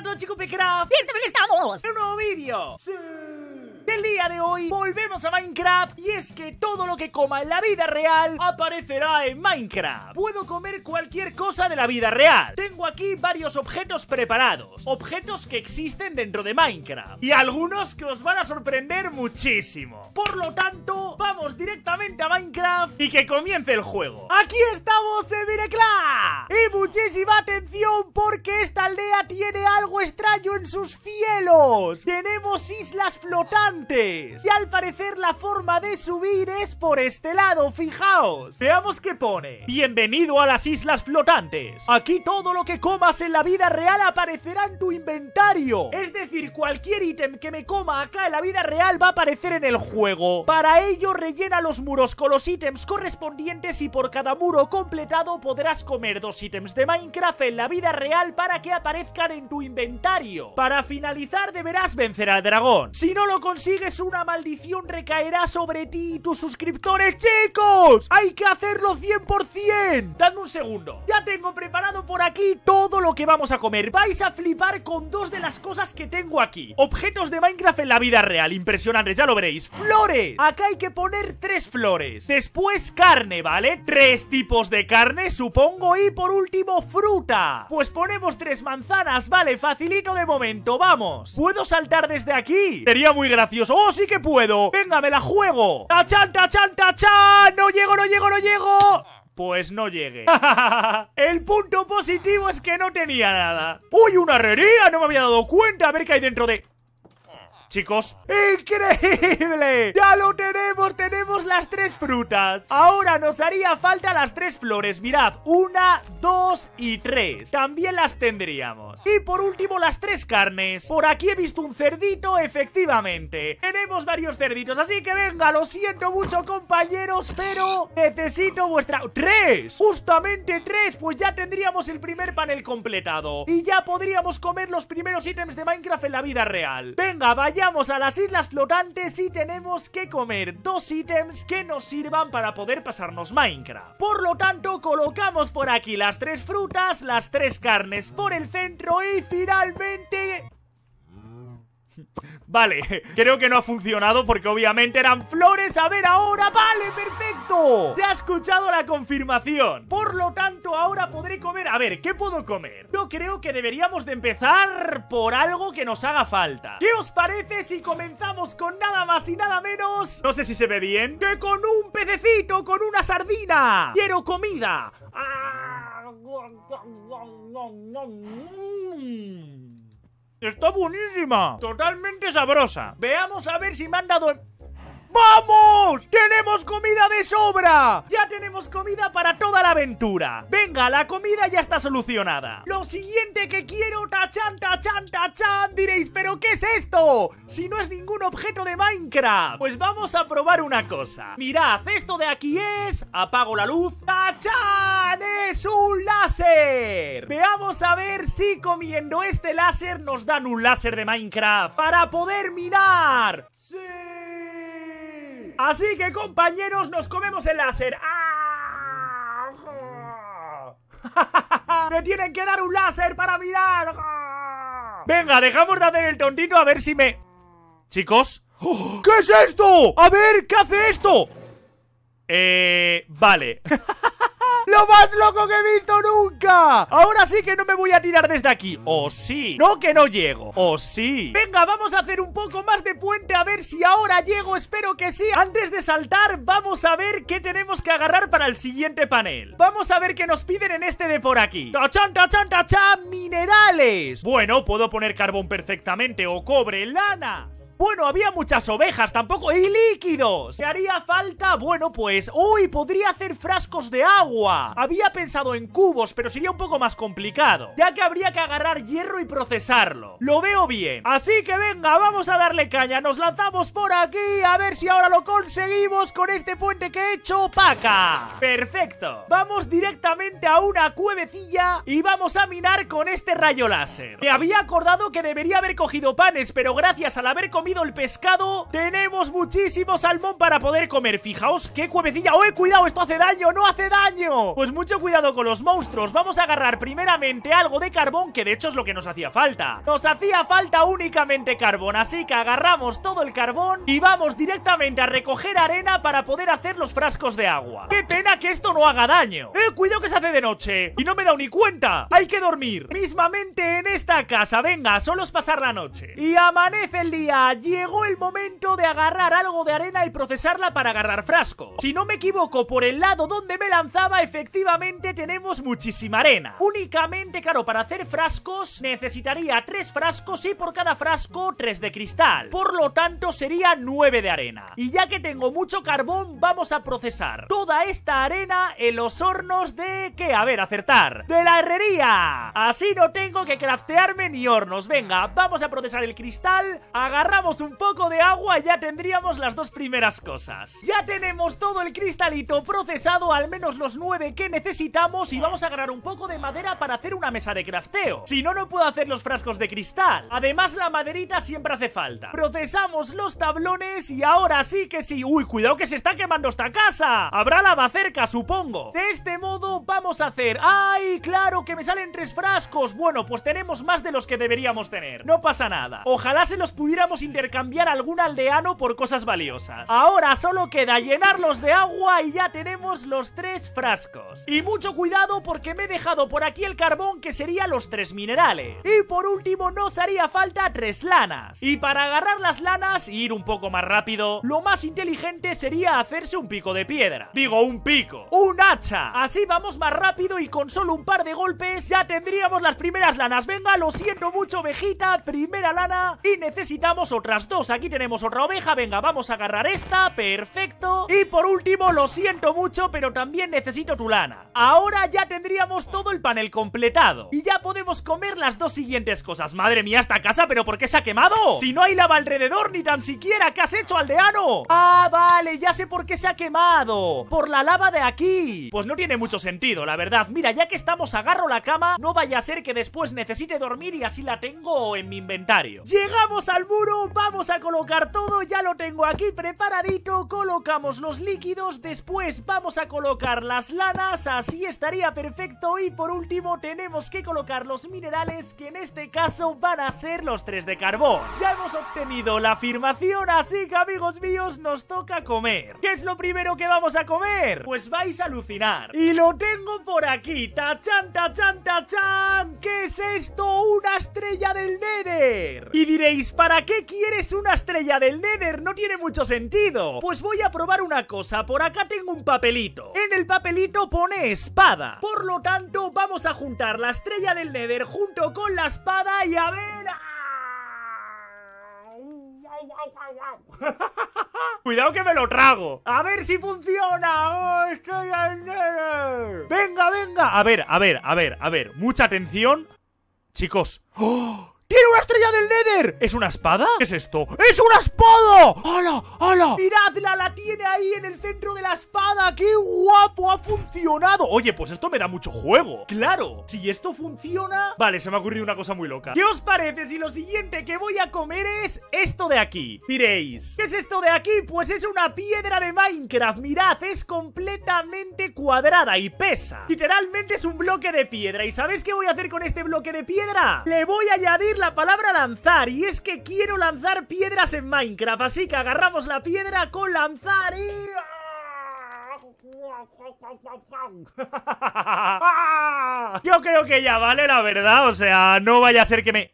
Chico noches, Cupecraft. estamos en un nuevo vídeo. Sí el día de hoy volvemos a Minecraft y es que todo lo que coma en la vida real aparecerá en Minecraft. Puedo comer cualquier cosa de la vida real. Tengo aquí varios objetos preparados, objetos que existen dentro de Minecraft y algunos que os van a sorprender muchísimo. Por lo tanto, vamos directamente a Minecraft y que comience el juego. ¡Aquí estamos en Minecraft! Y muchísima atención porque esta aldea tiene algo extraño en sus cielos. Tenemos islas flotantes y al parecer la forma de subir es por este lado, fijaos. Veamos qué pone. Bienvenido a las islas flotantes. Aquí todo lo que comas en la vida real aparecerá en tu inventario. Es decir, cualquier ítem que me coma acá en la vida real va a aparecer en el juego. Para ello rellena los muros con los ítems correspondientes y por cada muro completado podrás comer dos ítems de Minecraft en la vida real para que aparezcan en tu inventario. Para finalizar deberás vencer al dragón. Si no lo consigues sigues una maldición recaerá sobre ti y tus suscriptores, chicos. Hay que hacerlo 100%. Dadme un segundo. Ya tengo preparado por aquí todo lo que vamos a comer. Vais a flipar con dos de las cosas que tengo aquí. Objetos de Minecraft en la vida real. Impresionantes, ya lo veréis. Flores. Acá hay que poner tres flores. Después carne, ¿vale? Tres tipos de carne, supongo. Y por último, fruta. Pues ponemos tres manzanas, ¿vale? Facilito de momento, vamos. ¿Puedo saltar desde aquí? Sería muy gracioso ¡Oh, sí que puedo! ¡Venga, me la juego! ¡Tachan, tachan, tachan! ¡No llego, no llego, no llego! Pues no llegue. el punto positivo es que no tenía nada. ¡Uy, una herrería! No me había dado cuenta. A ver qué hay dentro de chicos. ¡Increíble! ¡Ya lo tenemos! ¡Tenemos las tres frutas! Ahora nos haría falta las tres flores. Mirad, una, dos y tres. También las tendríamos. Y por último, las tres carnes. Por aquí he visto un cerdito, efectivamente. Tenemos varios cerditos, así que venga, lo siento mucho, compañeros, pero necesito vuestra... ¡Tres! Justamente tres, pues ya tendríamos el primer panel completado. Y ya podríamos comer los primeros ítems de Minecraft en la vida real. Venga, vaya Llegamos a las islas flotantes y tenemos que comer dos ítems que nos sirvan para poder pasarnos Minecraft. Por lo tanto, colocamos por aquí las tres frutas, las tres carnes por el centro y finalmente Vale, creo que no ha funcionado porque obviamente eran flores. A ver, ahora, vale, perfecto. Ya ha escuchado la confirmación. Por lo tanto, ahora podré comer. A ver, ¿qué puedo comer? Yo creo que deberíamos de empezar por algo que nos haga falta. ¿Qué os parece si comenzamos con nada más y nada menos? No sé si se ve bien. Que con un pececito, con una sardina. Quiero comida. Ah, Está buenísima. Totalmente sabrosa. Veamos a ver si me han dado ¡Vamos! ¡Tenemos comida de sobra! ¡Ya tenemos comida para toda la aventura! Venga, la comida ya está solucionada. Lo siguiente que quiero, tachan, tachan, tachan, diréis, ¿pero qué es esto? Si no es ningún objeto de Minecraft. Pues vamos a probar una cosa. Mirad, esto de aquí es... Apago la luz. ¡Tachan! ¡Es un láser! Veamos a ver si comiendo este láser nos dan un láser de Minecraft para poder mirar Así que, compañeros, nos comemos el láser. ¡Ah! ¡Me tienen que dar un láser para mirar! Venga, dejamos de hacer el tontito a ver si me... Chicos... ¿Qué es esto? A ver, ¿qué hace esto? Eh... Vale ¡Lo más loco que he visto nunca! Ahora sí que no me voy a tirar desde aquí. ¡O sí! No, que no llego. ¡O oh, sí! Venga, vamos a hacer un poco más de puente a ver si ahora llego. Espero que sí. Antes de saltar, vamos a ver qué tenemos que agarrar para el siguiente panel. Vamos a ver qué nos piden en este de por aquí. ¡Tachán, tachán, tachán! ¡Minerales! Bueno, puedo poner carbón perfectamente o cobre, lanas. Bueno, había muchas ovejas, tampoco... ¡Y líquidos! ¿Se haría falta? Bueno, pues... ¡Uy! Podría hacer frascos de agua. Había pensado en cubos, pero sería un poco más complicado. Ya que habría que agarrar hierro y procesarlo. Lo veo bien. Así que venga, vamos a darle caña. Nos lanzamos por aquí a ver si ahora lo conseguimos con este puente que he hecho. ¡Paca! Perfecto. Vamos directamente a una cuevecilla y vamos a minar con este rayo láser. Me había acordado que debería haber cogido panes, pero gracias al haber comido el pescado, tenemos muchísimo salmón para poder comer. Fijaos qué cuevecilla. ¡Oh, cuidado! ¡Esto hace daño! ¡No hace daño! Pues mucho cuidado con los monstruos. Vamos a agarrar primeramente algo de carbón, que de hecho es lo que nos hacía falta. Nos hacía falta únicamente carbón, así que agarramos todo el carbón y vamos directamente a recoger arena para poder hacer los frascos de agua. ¡Qué pena que esto no haga daño! ¡Eh, cuidado que se hace de noche! Y no me he dado ni cuenta. Hay que dormir. Mismamente en esta casa. Venga, solo es pasar la noche. Y amanece el día llegó el momento de agarrar algo de arena y procesarla para agarrar frascos Si no me equivoco, por el lado donde me lanzaba, efectivamente tenemos muchísima arena. Únicamente, claro, para hacer frascos necesitaría 3 frascos y por cada frasco 3 de cristal. Por lo tanto, sería 9 de arena. Y ya que tengo mucho carbón, vamos a procesar toda esta arena en los hornos de... ¿Qué? A ver, acertar. ¡De la herrería! Así no tengo que craftearme ni hornos. Venga, vamos a procesar el cristal, agarramos un poco de agua ya tendríamos las dos primeras cosas. Ya tenemos todo el cristalito procesado, al menos los nueve que necesitamos y vamos a agarrar un poco de madera para hacer una mesa de crafteo. Si no, no puedo hacer los frascos de cristal. Además, la maderita siempre hace falta. Procesamos los tablones y ahora sí que sí. ¡Uy, cuidado que se está quemando esta casa! Habrá lava cerca, supongo. De este modo vamos a hacer... ¡Ay, claro que me salen tres frascos! Bueno, pues tenemos más de los que deberíamos tener. No pasa nada. Ojalá se los pudiéramos intercambiar algún aldeano por cosas valiosas. Ahora solo queda llenarlos de agua y ya tenemos los tres frascos. Y mucho cuidado porque me he dejado por aquí el carbón que sería los tres minerales. Y por último nos haría falta tres lanas. Y para agarrar las lanas y ir un poco más rápido, lo más inteligente sería hacerse un pico de piedra. Digo, un pico. ¡Un hacha! Así vamos más rápido y con solo un par de golpes ya tendríamos las primeras lanas. Venga, lo siento mucho, vejita. Primera lana y necesitamos otras dos. Aquí tenemos otra oveja. Venga, vamos a agarrar esta. Perfecto. Y por último, lo siento mucho, pero también necesito tu lana. Ahora ya tendríamos todo el panel completado. Y ya podemos comer las dos siguientes cosas. Madre mía, esta casa, pero ¿por qué se ha quemado? Si no hay lava alrededor, ni tan siquiera. ¿Qué has hecho, aldeano? Ah, vale, ya sé por qué se ha quemado. Por la lava de aquí. Pues no tiene mucho sentido, la verdad. Mira, ya que estamos, agarro la cama. No vaya a ser que después necesite dormir y así la tengo en mi inventario. Llegamos al muro vamos a colocar todo, ya lo tengo aquí preparadito, colocamos los líquidos, después vamos a colocar las lanas, así estaría perfecto y por último tenemos que colocar los minerales que en este caso van a ser los tres de carbón. Ya hemos obtenido la afirmación, así que amigos míos nos toca comer. ¿Qué es lo primero que vamos a comer? Pues vais a alucinar. Y lo tengo por aquí, tachan, tachan, tachan. ¿Qué es esto? Una estrella del Nether. Y diréis, ¿para qué quiero? si eres una estrella del Nether no tiene mucho sentido. Pues voy a probar una cosa, por acá tengo un papelito. En el papelito pone espada. Por lo tanto, vamos a juntar la estrella del Nether junto con la espada y a ver... Cuidado que me lo trago. A ver si funciona. Oh, del nether Venga, venga. A ver, a ver, a ver, a ver. Mucha atención. Chicos. ¡Oh! ¡Tiene una estrella del Nether! ¿Es una espada? ¿Qué es esto? ¡Es una espada! ¡Hala! ¡Hala! ¡Miradla! ¡La tiene ahí en el centro de la espada! ¡Qué guapo! ¡Ha funcionado! Oye, pues esto me da mucho juego. ¡Claro! Si esto funciona... Vale, se me ha ocurrido una cosa muy loca. ¿Qué os parece si lo siguiente que voy a comer es esto de aquí? Diréis, ¿qué es esto de aquí? Pues es una piedra de Minecraft. Mirad, es completamente cuadrada y pesa. Literalmente es un bloque de piedra. ¿Y sabéis qué voy a hacer con este bloque de piedra? Le voy a añadir la palabra lanzar y es que quiero lanzar piedras en Minecraft, así que agarramos la piedra con lanzar y... Yo creo que ya vale la verdad, o sea, no vaya a ser que me...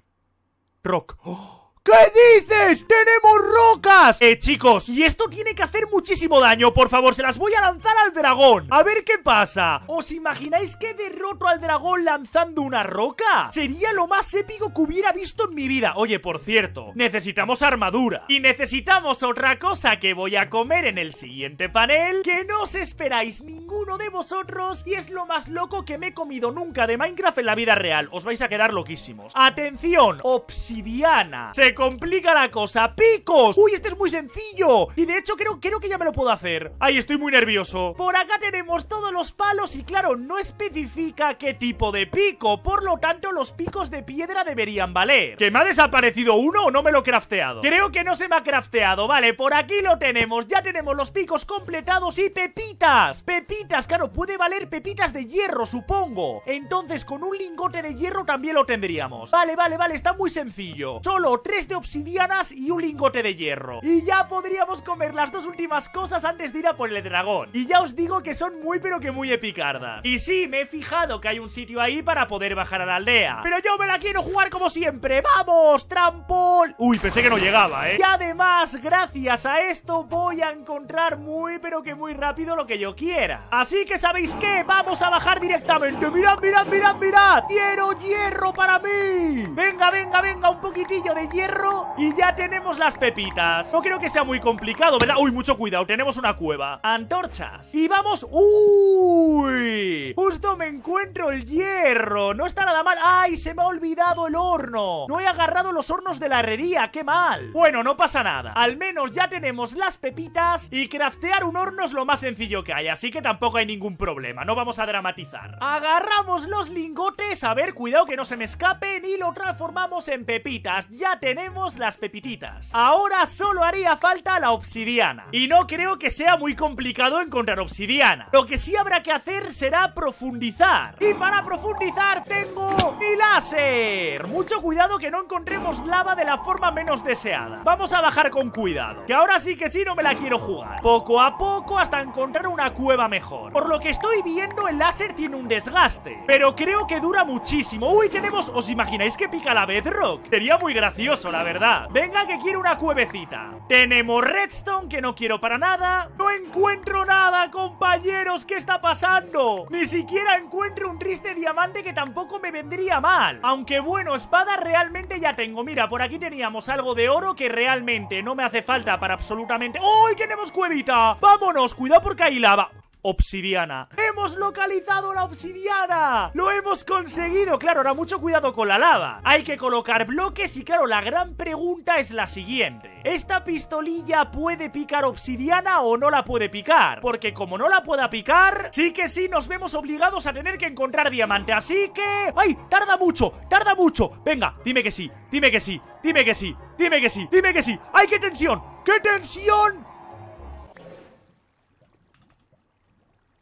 Rock. ¡Oh! ¿Qué dices? ¡Tenemos roca! Eh, chicos, y esto tiene que hacer muchísimo daño Por favor, se las voy a lanzar al dragón A ver qué pasa ¿Os imagináis que derroto al dragón lanzando una roca? Sería lo más épico que hubiera visto en mi vida Oye, por cierto, necesitamos armadura Y necesitamos otra cosa que voy a comer en el siguiente panel Que no os esperáis ninguno de vosotros Y es lo más loco que me he comido nunca de Minecraft en la vida real Os vais a quedar loquísimos Atención, obsidiana Se complica la cosa, picos Uy, este es muy sencillo Y de hecho creo, creo que ya me lo puedo hacer Ahí estoy muy nervioso Por acá tenemos todos los palos y claro, no especifica qué tipo de pico Por lo tanto, los picos de piedra deberían valer ¿Que me ha desaparecido uno o no me lo he crafteado? Creo que no se me ha crafteado, vale, por aquí lo tenemos Ya tenemos los picos completados y pepitas Pepitas, claro, puede valer pepitas de hierro, supongo Entonces con un lingote de hierro también lo tendríamos Vale, vale, vale, está muy sencillo Solo tres de obsidianas y un lingote de hierro y ya podríamos comer las dos últimas cosas antes de ir a por el dragón. Y ya os digo que son muy pero que muy epicardas. Y sí, me he fijado que hay un sitio ahí para poder bajar a la aldea. Pero yo me la quiero jugar como siempre. ¡Vamos, trampol! Uy, pensé que no llegaba, ¿eh? Y además, gracias a esto voy a encontrar muy pero que muy rápido lo que yo quiera. Así que, ¿sabéis qué? Vamos a bajar directamente. ¡Mirad, mirad, mirad, mirad! ¡Quiero hierro para mí! Venga, venga, venga, un poquitillo de hierro y ya tenemos las pepitas. No creo que sea muy complicado, ¿verdad? Uy, mucho cuidado, tenemos una cueva Antorchas Y vamos... ¡Uy! Justo me encuentro el hierro No está nada mal ¡Ay, se me ha olvidado el horno! No he agarrado los hornos de la herrería, ¡qué mal! Bueno, no pasa nada Al menos ya tenemos las pepitas Y craftear un horno es lo más sencillo que hay Así que tampoco hay ningún problema No vamos a dramatizar Agarramos los lingotes A ver, cuidado que no se me escapen Y lo transformamos en pepitas Ya tenemos las pepititas Ahora solo haría falta la obsidiana. Y no creo que sea muy complicado encontrar obsidiana. Lo que sí habrá que hacer será profundizar. Y para profundizar tengo mi láser. Mucho cuidado que no encontremos lava de la forma menos deseada. Vamos a bajar con cuidado. Que ahora sí que sí no me la quiero jugar. Poco a poco hasta encontrar una cueva mejor. Por lo que estoy viendo el láser tiene un desgaste. Pero creo que dura muchísimo. Uy, queremos, ¿Os imagináis que pica la bedrock? Sería muy gracioso, la verdad. Venga que quiero una cuevecita. Tenemos redstone que no quiero para nada. No encuentro nada, compañeros. ¿Qué está pasando? Ni siquiera encuentro un triste diamante que tampoco me vendría mal. Aunque bueno, espada realmente ya tengo. Mira, por aquí teníamos algo de oro que realmente no me hace falta para absolutamente... ¡Uy, tenemos cuevita! ¡Vámonos! Cuidado porque hay lava obsidiana. ¡Hemos localizado la obsidiana! ¡Lo hemos conseguido! Claro, ahora mucho cuidado con la lava. Hay que colocar bloques y claro, la gran pregunta es la siguiente. ¿Esta pistolilla puede picar obsidiana o no la puede picar? Porque como no la pueda picar, sí que sí nos vemos obligados a tener que encontrar diamante. Así que... ¡Ay! Tarda mucho, tarda mucho. Venga, dime que sí, dime que sí, dime que sí, dime que sí, dime que sí. ¡Ay, qué tensión! ¡Qué tensión!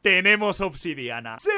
tenemos obsidiana. ¡Sí!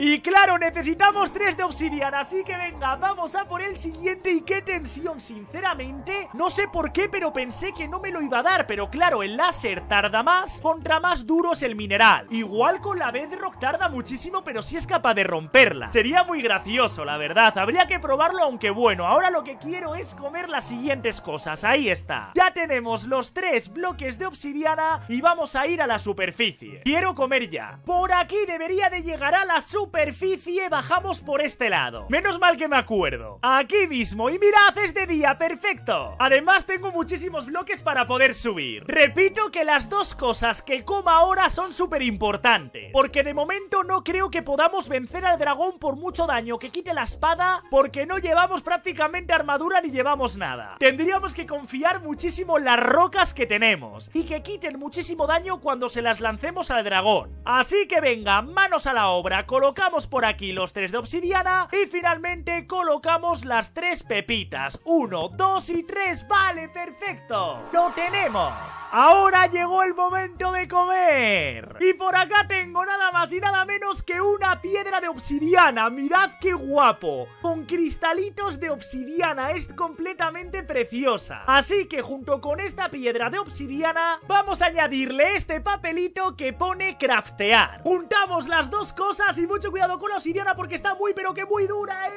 Y claro, necesitamos tres de obsidiana así que venga, vamos a por el siguiente y qué tensión, sinceramente. No sé por qué, pero pensé que no me lo iba a dar, pero claro, el láser tarda más, contra más duros el mineral. Igual con la bedrock tarda muchísimo, pero sí es capaz de romperla. Sería muy gracioso, la verdad, habría que probarlo, aunque bueno, ahora lo que quiero es comer las siguientes cosas, ahí está. Ya tenemos los tres bloques de obsidiana y vamos a ir a la superficie. Quiero comer ya. Por aquí debería de llegar a la superficie superficie bajamos por este lado. Menos mal que me acuerdo. Aquí mismo. Y mirad, es de día. Perfecto. Además, tengo muchísimos bloques para poder subir. Repito que las dos cosas que coma ahora son súper importantes. Porque de momento no creo que podamos vencer al dragón por mucho daño que quite la espada. Porque no llevamos prácticamente armadura ni llevamos nada. Tendríamos que confiar muchísimo en las rocas que tenemos. Y que quiten muchísimo daño cuando se las lancemos al dragón. Así que venga, manos a la obra. Colocamos colocamos por aquí los tres de obsidiana y finalmente colocamos las tres pepitas. Uno, dos y tres. ¡Vale, perfecto! ¡Lo tenemos! Ahora llegó el momento de comer. Y por acá tengo nada más y nada menos que una piedra de obsidiana. Mirad qué guapo. Con cristalitos de obsidiana. Es completamente preciosa. Así que junto con esta piedra de obsidiana vamos a añadirle este papelito que pone craftear. Juntamos las dos cosas y voy mucho cuidado con la obsidiana porque está muy, pero que muy dura. eh.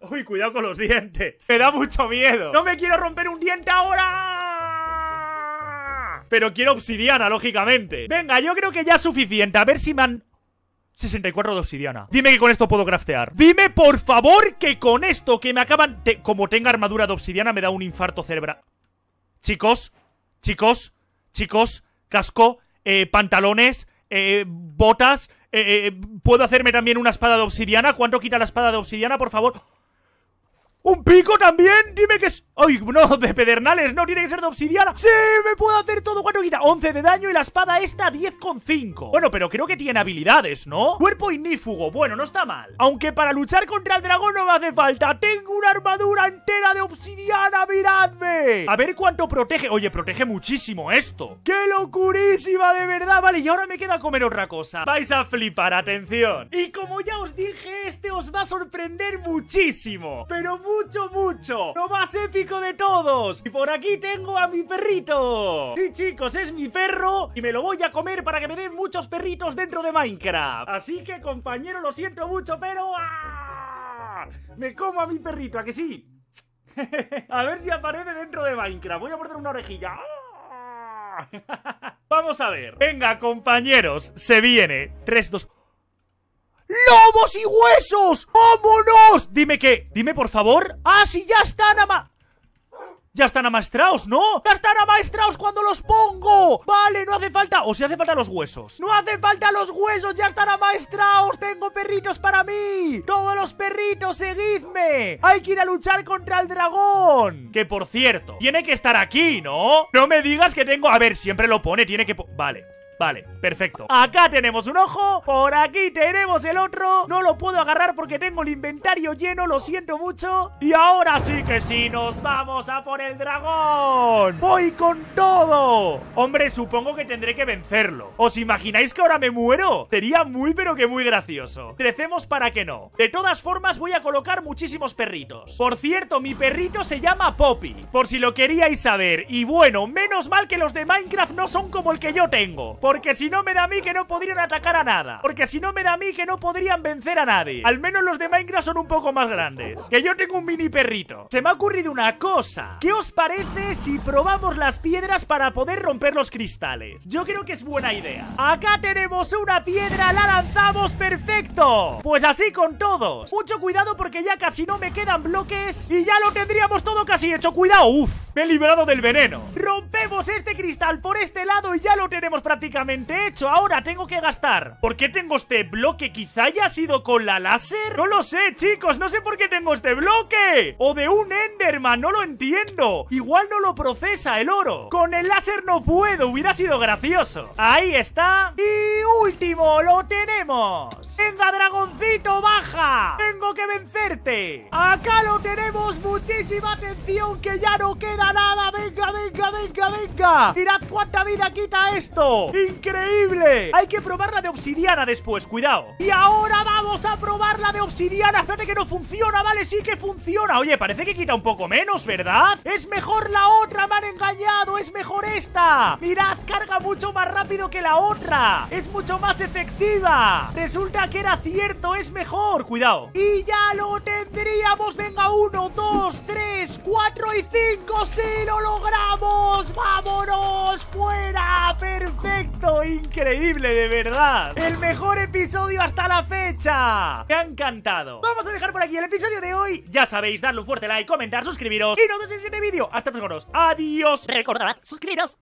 Uy, cuidado con los dientes. Me da mucho miedo. No me quiero romper un diente ahora. Pero quiero obsidiana, lógicamente. Venga, yo creo que ya es suficiente. A ver si me han... 64 de obsidiana. Dime que con esto puedo craftear. Dime, por favor, que con esto que me acaban... Como tenga armadura de obsidiana, me da un infarto cerebral. Chicos, chicos, chicos, casco, eh, pantalones, eh, botas. Eh, eh, ¿Puedo hacerme también una espada de obsidiana? ¿Cuánto quita la espada de obsidiana, por favor? ¿Un pico también? Dime que es... ¡Ay, no! De pedernales, no, tiene que ser de obsidiana ¡Sí! ¡Me puedo hacer todo! Bueno, quita 11 de daño y la espada esta 10,5 Bueno, pero creo que tiene habilidades, ¿no? Cuerpo ignífugo, bueno, no está mal Aunque para luchar contra el dragón no me hace falta Tengo una armadura entera de obsidiana, miradme A ver cuánto protege Oye, protege muchísimo esto ¡Qué locurísima, de verdad! Vale, y ahora me queda comer otra cosa Vais a flipar, atención Y como ya os dije, este os va a sorprender muchísimo Pero muy mucho, mucho. Lo más épico de todos. Y por aquí tengo a mi perrito. Sí, chicos, es mi perro y me lo voy a comer para que me den muchos perritos dentro de Minecraft. Así que, compañero, lo siento mucho, pero... ¡ah! Me como a mi perrito, ¿a que sí? a ver si aparece dentro de Minecraft. Voy a poner una orejilla. ¡Ah! Vamos a ver. Venga, compañeros, se viene. 3, 2, ¡Lobos y huesos! ¡Vámonos! Dime qué, dime por favor. ¡Ah, sí, ya están ama... Ya están amaestraos, ¿no? ¡Ya están amaestraos cuando los pongo! Vale, no hace falta... O si hace falta los huesos. ¡No hace falta los huesos! ¡Ya están amaestraos! ¡Tengo perritos para mí! ¡Todos los perritos, seguidme! ¡Hay que ir a luchar contra el dragón! Que, por cierto, tiene que estar aquí, ¿no? No me digas que tengo... A ver, siempre lo pone, tiene que... Vale. Vale, perfecto. Acá tenemos un ojo, por aquí tenemos el otro. No lo puedo agarrar porque tengo el inventario lleno, lo siento mucho. Y ahora sí que sí, nos vamos a por el dragón. ¡Voy con todo! Hombre, supongo que tendré que vencerlo. ¿Os imagináis que ahora me muero? Sería muy pero que muy gracioso. Crecemos para que no. De todas formas voy a colocar muchísimos perritos. Por cierto, mi perrito se llama Poppy, por si lo queríais saber. Y bueno, menos mal que los de Minecraft no son como el que yo tengo. Porque si no me da a mí que no podrían atacar a nada. Porque si no me da a mí que no podrían vencer a nadie. Al menos los de Minecraft son un poco más grandes. Que yo tengo un mini perrito. Se me ha ocurrido una cosa. ¿Qué os parece si probamos las piedras para poder romper los cristales? Yo creo que es buena idea. Acá tenemos una piedra, la lanzamos perfecto. Pues así con todos. Mucho cuidado porque ya casi no me quedan bloques y ya lo tendríamos todo casi hecho. Cuidado, ¡Uf! Me he librado del veneno. Rompemos este cristal por este lado y ya lo tenemos prácticamente hecho. Ahora tengo que gastar. ¿Por qué tengo este bloque? Quizá haya sido con la láser. No lo sé, chicos. No sé por qué tengo este bloque. O de un Enderman. No lo entiendo. Igual no lo procesa el oro. Con el láser no puedo. Hubiera sido gracioso. Ahí está. Y último, lo tenemos. Venga, dragoncito, baja. Tengo que vencerte. Acá lo tenemos. Muchísima atención que ya no queda nada. Venga, venga, venga, venga. Tirad cuánta vida quita esto. Y ¡Increíble! Hay que probarla de obsidiana después, cuidado Y ahora vamos a probar la de obsidiana Espérate que no funciona, vale, sí que funciona Oye, parece que quita un poco menos, ¿verdad? Es mejor la otra, me han engañado Es mejor esta Mirad, carga mucho más rápido que la otra Es mucho más efectiva Resulta que era cierto, es mejor Cuidado Y ya lo tendríamos Venga, uno, dos, tres, cuatro y cinco ¡Sí, lo logramos! ¡Vámonos! ¡Fuera! ¡Perfecto! increíble, de verdad. El mejor episodio hasta la fecha. Me ha encantado. Vamos a dejar por aquí el episodio de hoy. Ya sabéis, darle un fuerte like, comentar, suscribiros. Y nos vemos en el siguiente vídeo. Hasta pronto. Adiós. Recordad, suscribiros.